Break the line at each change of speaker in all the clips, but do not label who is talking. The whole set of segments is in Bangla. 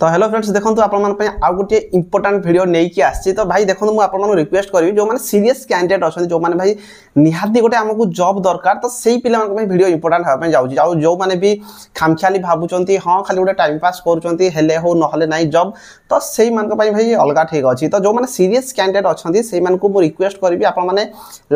ତ ହ୍ୟାଲୋ ଫ୍ରେଣ୍ଡସ୍ ଦେଖନ୍ତୁ ଆପଣମାନଙ୍କ ପାଇଁ ଆଉ ଗୋଟିଏ ଇମ୍ପୋର୍ଟାଣ୍ଟ ଭିଡ଼ିଓ ନେଇକି ଆସିଛି ତ ଭାଇ ଦେଖନ୍ତୁ ମୁଁ ଆପଣମାନଙ୍କୁ ରିକ୍ୱେଷ୍ଟ କରିବି ଯେଉଁମାନେ ସିରିୟସ୍ କ୍ୟାଣ୍ଡିଡେଟ୍ ଅଛନ୍ତି ଯେଉଁମାନେ ଭାଇ ନିହାତି ଗୋଟେ ଆମକୁ ଜବ୍ ଦରକାର ତ ସେଇ ପିଲାମାନଙ୍କ ପାଇଁ ଭିଡ଼ିଓ ଇମ୍ପୋର୍ଟାଣ୍ଟ ହେବା ପାଇଁ ଯାଉଛି ଆଉ ଯେଉଁମାନେ ବି ଖାମଖିଆଲି ଭାବୁଛନ୍ତି ହଁ ଖାଲି ଗୋଟେ ଟାଇମ୍ ପାସ୍ କରୁଛନ୍ତି ହେଲେ ହଉ ନହେଲେ ନାହିଁ ଜବ୍ ତ ସେଇମାନଙ୍କ ପାଇଁ ଭାଇ ଅଲଗା ଠିକ୍ ଅଛି ତ ଯେଉଁମାନେ ସିରିୟସ୍ କ୍ୟାଣ୍ଡିଡେଟ୍ ଅଛନ୍ତି ସେଇମାନଙ୍କୁ ମୁଁ ରିକ୍ୱେଷ୍ଟ କରିବି ଆପଣମାନେ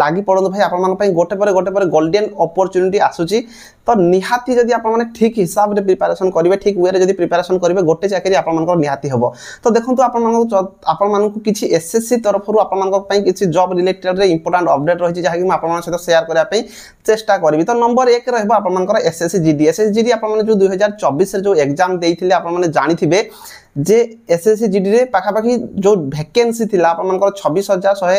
ଲାଗି ପଡ଼ନ୍ତୁ ଭାଇ ଆପଣମାନଙ୍କ ପାଇଁ ଗୋଟେ ପରେ ଗୋଟେ ପରେ ଗୋଲ୍ଡେନ୍ ଅପରଚ୍ୟୁନିଟି ଆସୁଛି ତ ନିହାତି ଯଦି ଆପଣମାନେ ଠିକ୍ ହିସାବରେ ପ୍ରିପାରେସନ୍ କରିବେ ଠିକ୍ ୱେରେ ଯଦି ପ୍ରିପାରେସନ୍ କରିବେ ଗୋଟେ ଚାକିରି তরকারি আপনার নিহতি হব তো দেখুন আপনার আপনার কিছু এসএসসি তরফর আপনার কিছু জব রিলেটেড ইম্পর্টাট অপডেট রয়েছে যা কি আপনার সহ সেয়ার করা চেষ্টা করবি তো নম্বর এক রহব আপনার এসএসসি জিডি এসএসসি জিডি আপনার যে দুই হাজার চবিশে যে এক্সাম দিয়ে আপনার জাঁথিবে ଯେ ଏସ୍ ଏସ୍ ସି ଜିଡ଼ିରେ ପାଖାପାଖି ଯେଉଁ ଭ୍ୟାକେନ୍ସି ଥିଲା ଆପଣମାନଙ୍କର ଛବିଶ ହଜାର ଶହେ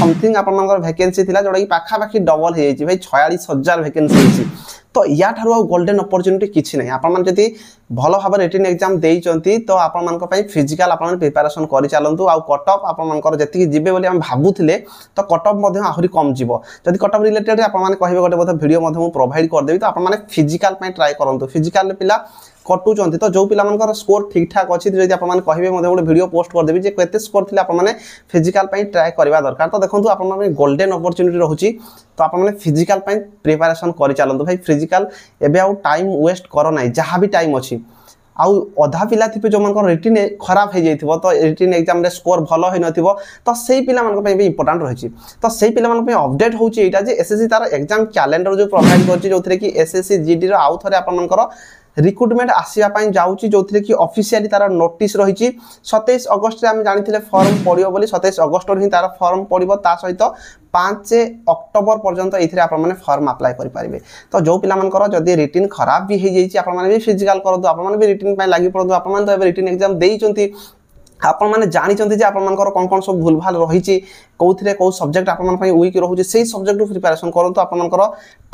ସମଥିଙ୍ଗ ଆପଣମାନଙ୍କର ଭ୍ୟାକେନ୍ସି ଥିଲା ଯେଉଁଟାକି ପାଖାପାଖି ଡବଲ୍ ହେଇଯାଇଛି ଭାଇ ଛୟାଳିଶ ହଜାର ଭ୍ୟାକେନ୍ସି ହେଇଛି ତ ୟାଠାରୁ ଆଉ ଗୋଲ୍ଡେନ୍ ଅପରଚ୍ୟୁନିଟି କିଛି ନାହିଁ ଆପଣମାନେ ଯଦି ଭଲ ଭାବରେ ରିଟିନ୍ ଏକ୍ଜାମ୍ ଦେଇଛନ୍ତି ତ ଆପଣମାନଙ୍କ ପାଇଁ ଫିଜିକାଲ୍ ଆପଣମାନେ ପ୍ରିପାରେସନ୍ କରିଚାଲନ୍ତୁ ଆଉ କଟଅଫ୍ ଆପଣମାନଙ୍କର ଯେତିକି ଯିବେ ବୋଲି ଆମେ ଭାବୁଥିଲେ ତ କଟଅଫ୍ ମଧ୍ୟ ଆହୁରି କମ୍ ଯିବ ଯଦି କଟଅଫ୍ ରିଲେଟେଡ଼୍ ଆପଣମାନେ କହିବେ ଗୋଟେ ବୋଧେ ଭିଡ଼ିଓ ମଧ୍ୟ ମୁଁ ପ୍ରୋଭାଇଡ଼ କରିଦେବି ତ ଆପଣମାନେ ଫିଜିକାଲ୍ ପାଇଁ ଟ୍ରାଏ କରନ୍ତୁ ଫିଜିକାଲ୍ ପିଲା কটুচার তো যে পিলার স্কোর ঠিকঠাক অছি যদি আপনার কহবে গোটে ভিডিও পোস্ট করেদেবি যে কেতে স্কোর লে আপনার ফিজিকাল ট্রাই করা দরকার তো দেখুন আপনার গোল্ডেন অপরচুনিটি রয়েছে তো আপনার ফিজিকাল প্রিপারেসন করে চালু ভাই ফিজিকাল এবে আউ টাইম ওয়েস্ট কর না যা বি টাইম অছি আউ অধা পিলা থিবে যেমন রিটিন খারাপ হয়ে যাই তো রিটিন এক্সামে স্কোর ভালো হয়ে নথিব তো সেই পিলা বি ইম্পর্টাট রয়েছে তো সেই পিলা অপডেট হচ্ছে এইটা যে এসএসসি তার এক্সাম ক্যালেন্ডর যে প্রোভাইড করছে যে এসএসসি জিডি আউ থরে আপনার ରିକ୍ରୁଟମେଣ୍ଟ ଆସିବା ପାଇଁ ଯାଉଛି ଯେଉଁଥିରେ କି ଅଫିସିଆଲି ତାର ନୋଟିସ୍ ରହିଛି ସତେଇଶ ଅଗଷ୍ଟରେ ଆମେ ଜାଣିଥିଲେ ଫର୍ମ ପଡ଼ିବ ବୋଲି ସତେଇଶ ଅଗଷ୍ଟରୁ ହିଁ ତାର ଫର୍ମ ପଡ଼ିବ ତା ସହିତ ପାଞ୍ଚ ଅକ୍ଟୋବର ପର୍ଯ୍ୟନ୍ତ ଏଥିରେ ଆପଣମାନେ ଫର୍ମ ଆପ୍ଲାଏ କରିପାରିବେ ତ ଯେଉଁ ପିଲାମାନଙ୍କର ଯଦି ରିଟିନ୍ ଖରାପ ବି ହେଇଯାଇଛି ଆପଣମାନେ ବି ଫିଜିକାଲ୍ କରନ୍ତୁ ଆପଣମାନେ ବି ରିଟିନ୍ ପାଇଁ ଲାଗି ପଡ଼ନ୍ତୁ ଆପଣମାନେ ତ ଏବେ ରିଟିନ୍ ଏକ୍ଜାମ୍ ଦେଇଛନ୍ତି ଆପଣମାନେ ଜାଣିଛନ୍ତି ଯେ ଆପଣମାନଙ୍କର କ'ଣ କ'ଣ ସବୁ ଭୁଲଭାଲ ରହିଛି କେଉଁଥିରେ କେଉଁ ସବଜେକ୍ଟ ଆପଣମାନଙ୍କ ପାଇଁ ୱିକ୍ ରହୁଛି ସେଇ ସବଜେକ୍ଟରୁ ପ୍ରିପାରେସନ୍ କରନ୍ତୁ ଆପଣମାନଙ୍କର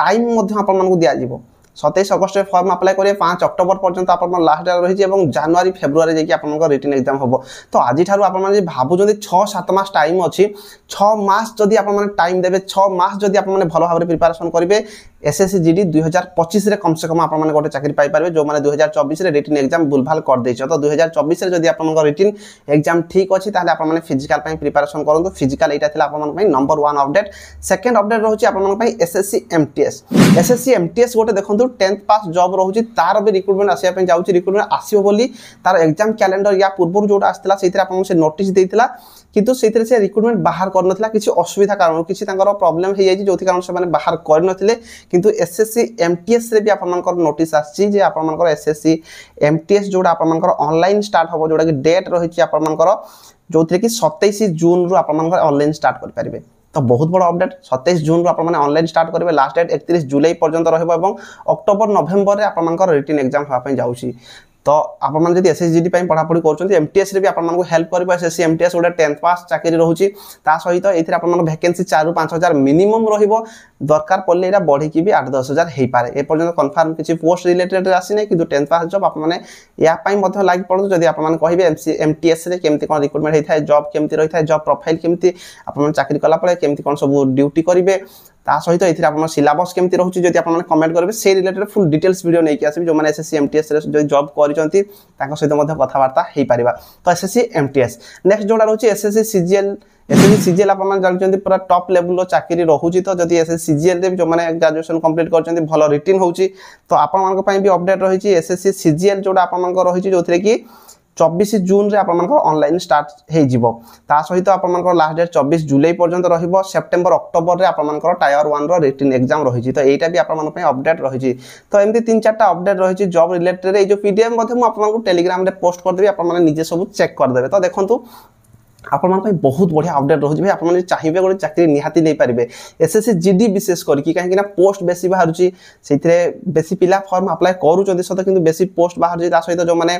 ଟାଇମ୍ ମଧ୍ୟ ଆପଣମାନଙ୍କୁ ଦିଆଯିବ সতেইশ অগস্টে ফর্ম আপ্লাই করে পাঁচ অক্টোবর পর্যন্ত আপনার লাস্ট ডেট রয়েছে এবং জানুয়ারি ফেব্রুয়ারি যাই আপনার রিটেন এক্সাম হব তো আজিঠার আপনার যদি ছ সাত মাস টাইম অ ছ মাস যদি আপনার টাইম দেবে ছ মাস যদি আপনার ভালোভাবে প্রিপারেশন করবে এসএসসি জিডি দুই হଜାର ପଚିଶରେ କମ୍ସେ କମ୍ ଆପଣମାନେ ଗୋଟେ ଚାକିରି ପାଇପାରିବେ ଯେଉଁମାନେ ଦୁଇ ହଜାର ଚବିଶରେ ରିଟିନ୍ ଏକ୍ଜାମ୍ ଭୁଲଭାଲ କରିଦେଇଛ ତ ଦୁଇ ହଜାର ଚବିଶରେ ଯଦି ଆପଣଙ୍କ ରିଟିନ୍ ଏକ୍ଜାମ୍ ଠିକ୍ ଅଛି ତାହେଲେ ଆପଣମାନେ ଫିଜିକାଲ୍ ପାଇଁ ପ୍ରିପାରେସନ୍ କରନ୍ତୁ ଫିଜିକାଲ୍ ଏଇଟା ଥିଲା ଆପଣମାନଙ୍କ ପାଇଁ number one update second update ରହୁଛି ଆପଣମାନଙ୍କ ପାଇଁ ଏସ୍ଏସ୍ସି ଏମ୍ଟିଏସ୍ ଏସ୍ଏସ୍ସି ଏମ୍ଟିଏସ୍ ଗୋଟେ ଦେଖନ୍ତୁ ଟେନ୍ଥ ପାସ୍ ଜବ୍ ରହୁଛି ତାର ବି ରିକ୍ରୁଟମେଣ୍ଟ ଆସିବା ପାଇଁ ଯାଉଛି ରିକ୍ରୁଟମେଣ୍ଟ ଆସିବ ବୋଲି ତାର ଏକ୍ଜାମ୍ କ୍ୟାଲେଣ୍ଡର ୟା ପୂର୍ବରୁ ଯେଉଁଟା ଆସିଥିଲା ସେଇଥିରେ ଆପଣଙ୍କୁ ସେ ନୋଟିସ୍ ଦେଇଥିଲା কিন্তু সেইথিরে সে রিক্রুটমেন্ট বাহার করে নথিলা কিছু অসুবিধা কারণ কিছু তাঙ্কর প্রবলেম হয়ে যাইছি যোথি কারণ সেমানে বাহার করে নথিলে କିନ୍ତୁ S S C M T ଏସ୍ରେ ବି ଆପଣମାନଙ୍କର ନୋଟିସ୍ ଆସିଛି ଯେ ଆପଣମାନଙ୍କର S S C M T S ଯେଉଁଟା ଆପଣମାନଙ୍କର ଅନଲାଇନ୍ ଷ୍ଟାର୍ଟ ହେବ ଯେଉଁଟାକି ଡେଟ୍ ରହିଛି ଆପଣମାନଙ୍କର ଯେଉଁଥିରେ କି ସତେଇଶ ଜୁନ୍ରୁ ଆପଣମାନଙ୍କର ଅନଲାଇନ୍ ଷ୍ଟାର୍ଟ କରିପାରିବେ ତ ବହୁତ ବଡ଼ ଅପଡେଟ୍ ସତେଇଶ ଜୁନ୍ରୁ ଆପଣମାନେ ଅନଲାଇନ୍ ଷ୍ଟାର୍ଟ କରିବେ ଲାଷ୍ଟ ଡେଟ୍ ଏକତିରିଶ ଜୁଲାଇ ପର୍ଯ୍ୟନ୍ତ ରହିବ ଏବଂ ଅକ୍ଟୋବର ନଭେମ୍ବରରେ ଆପଣମାନଙ୍କର ରିଟିନ୍ ଏକ୍ଜାମ୍ ହେବା ପାଇଁ ଯାଉଛି ତ ଆପଣମାନେ ଯଦି ଜି ଡ଼ି ପାଇଁ ପଢ଼ାପଢ଼ି କରୁଛନ୍ତି ଏମ୍ ଟି ଏସ୍ରେ ବି ଆପଣମାନଙ୍କୁ ହେଲ୍ପ କରିବ ସି ଏମ୍ ଟି ଏସ୍ ଗୋଟେ ଟେନ୍ଥ ପାସ୍ ଚାକିରି ରହୁଛି ତା ସହିତ ଏଥିରେ ଆପଣମାନଙ୍କ ଭ୍ୟାକେନ୍ସି ଚାରିରୁ ପାଞ୍ଚ ହଜାର ମିନିମମ୍ ରହିବ ଦରକାର ପଡ଼ିଲେ ଏଇଟା ବଢ଼ିକି ବି ଆଠ ଦଶ ହଜାର ହେଇପାରେ ଏପର୍ଯ୍ୟନ୍ତ କନଫର୍ମ କିଛି ପୋଷ୍ଟ ରିଲେଟେଡ୍ ଆସିନାହିଁ କିନ୍ତୁ ଟେନ୍ଥ ପାସ୍ ଜବ୍ ଆପଣମାନେ ଏହା ପାଇଁ ମଧ୍ୟ ଲାଗି ପଡ଼ନ୍ତୁ ଯଦି ଆପଣମାନେ କହିବେ ଏମ୍ ସି ଏମ୍ସି ଏମ୍ଟିଏସ୍ରେ କେମିତି କ'ଣ ରିକ୍ରୁଟମେଣ୍ଟ ହେଇଥାଏ ଜବ୍ କେମିତି ରହିଥାଏ ଜବ୍ ପ୍ରୋଫାଇଲ୍ କେମିତି ଆପଣମାନେ ଚାକିରି କଲାପରେ କେମିତି କ'ଣ ସବୁ ଡ୍ୟୁଟି କରିବେ ତା তা সহিত এর আপনার সিলাবস কেমতি রয়েছে যদি আপনার কমেন্ট করবে সেই রিলেটেড ফুল ডিটেলস ভিডিও নিয়ে আসবে যে এসএসসি এমটিএস ଯଦି ଜବ୍ করছেন যাচ্ছেন সহিত মধ্যে কথাবার্তা হয়েপার তো এসএসসি এমটিএস নেক্সট যেটা রয়েছে এসএসসি সিজিএল এসএসসি সিজিএল আপনার জানুচ্ছেন পুরা টপ লেভেল চাকরি রহুচি তো যদি এসএসসি সিজিএল যে গ্রাজুয়েসন কমপ্লিট করছেন ভাল রিটিন হচ্ছে তো আপনার অপডেট রয়েছে এসএসসি সিজিএল যেটা আপনার রয়েছে যে কি চব্বিশ জুন্রে আপনার অনলাইন স্টার্ট হয়েযিব তা সহিত আপনার লাস্ট ডেট চব্বিশ জুলাই পর্যন্ত রহব সেপ্টেম্বর অক্টোবরের আপনার টায়ার ওয়ানর রিটিন এক্সাম রয়েছে তো এইটা বি আপনার অপডেট রয়েছে তো এমনি তিন চারটা অপডেট রয়েছে জব রিলেটেড এই যে পিডিএফ মধ্যে আপনার টেলিগ্রামে পোস্ট করেদেবি আপনার নিজে সব চেক করেদেবে তো দেখুন ଆପଣମାନଙ୍କ ପାଇଁ ବହୁତ ବଢ଼ିଆ ଅପଡ଼େଟ୍ ରହୁଛି ଭାଇ ଆପଣମାନେ ଚାହିଁବେ ଗୋଟେ ଚାକିରି ନିହାତି ଦେଇପାରିବେ ଏସ୍ଏସ୍ସି ଜିଡି ବିଶେଷ କରିକି କାହିଁକିନା ପୋଷ୍ଟ ବେଶୀ ବାହାରୁଛି ସେଇଥିରେ ବେଶୀ ପିଲା ଫର୍ମ ଆପ୍ଲାଏ କରୁଛନ୍ତି ସତ କିନ୍ତୁ ବେଶୀ ପୋଷ୍ଟ ବାହାରୁଛି ତା ସହିତ ଯେଉଁମାନେ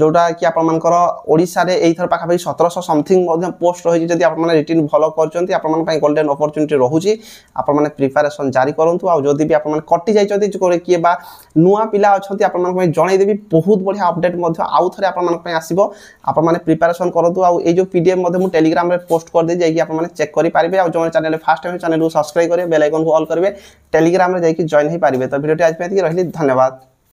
ଯେଉଁଟା କି ଆପଣମାନଙ୍କର ଓଡ଼ିଶାରେ ଏଇଥର ପାଖାପାଖି ସତରଶହ ସମଥିଙ୍ଗ ମଧ୍ୟ ପୋଷ୍ଟ ରହିଛି ଯଦି ଆପଣମାନେ ରିଟିନ୍ ଭଲ କରିଛନ୍ତି ଆପଣମାନଙ୍କ ପାଇଁ ଗୋଲ୍ଡେନ୍ ଅପରଚ୍ୟୁନିଟି ରହୁଛି ଆପଣମାନେ ପ୍ରିପାରେସନ୍ ଜାରି କରନ୍ତୁ ଆଉ ଯଦି ବି ଆପଣମାନେ କଟି ଯାଇଛନ୍ତି କିଏ ବା ନୂଆ ପିଲା ଅଛନ୍ତି ଆପଣମାନଙ୍କ ପାଇଁ ଜଣାଇଦେବି ବହୁତ ବଢ଼ିଆ ଅପଡ଼େଟ୍ ମଧ୍ୟ ଆଉ ଥରେ ଆପଣମାନଙ୍କ ପାଇଁ ଆସିବ ଆପଣମାନେ ପ୍ରିପାରେସନ୍ କରନ୍ତୁ ଆଉ ଏଇ ଭିଡ଼ିଓ ପି ଡି ଏଫ୍ ମଧ୍ୟ ମୁଁ ଟେଲିଗ୍ରାମରେ ପୋଷ୍ଟ କରିଦେଇ ଯାଇକି ଆପଣମାନେ ଚେକ୍ କରିପାରିବେ ଆଉ ଯେଉଁମାନେ ଚ୍ୟାନେଲ୍ ଫାଷ୍ଟ ଟାଇମ୍ ଚ୍ୟାନେଲ୍କୁ ସବସ୍କ୍ରାଇବ୍ କରିବେ ବେଲ୍ ଆଇକନ୍କୁ ଅଲ୍ କରିବେ ଟେଲିଗ୍ରାମରେ ଯାଇକି ଜଏନ୍ ହୋଇପାରିବେ ତ ଭିଡ଼ିଓଟି ଆଜି ପାଇଁ ରହିଲି ଧନ୍ୟବାଦ